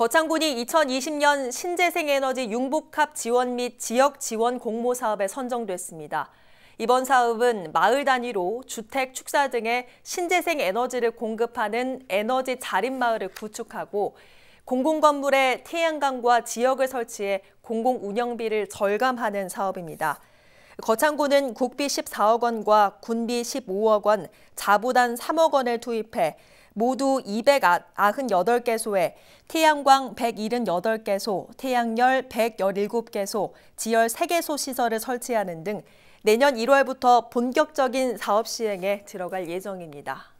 거창군이 2020년 신재생에너지 융복합 지원 및 지역 지원 공모 사업에 선정됐습니다. 이번 사업은 마을 단위로 주택, 축사 등의 신재생 에너지를 공급하는 에너지 자립 마을을 구축하고 공공 건물에 태양광과 지역을 설치해 공공 운영비를 절감하는 사업입니다. 거창군은 국비 14억 원과 군비 15억 원, 자부단 3억 원을 투입해 모두 298개소에 아, 태양광 178개소, 태양열 117개소, 지열 3개소 시설을 설치하는 등 내년 1월부터 본격적인 사업 시행에 들어갈 예정입니다.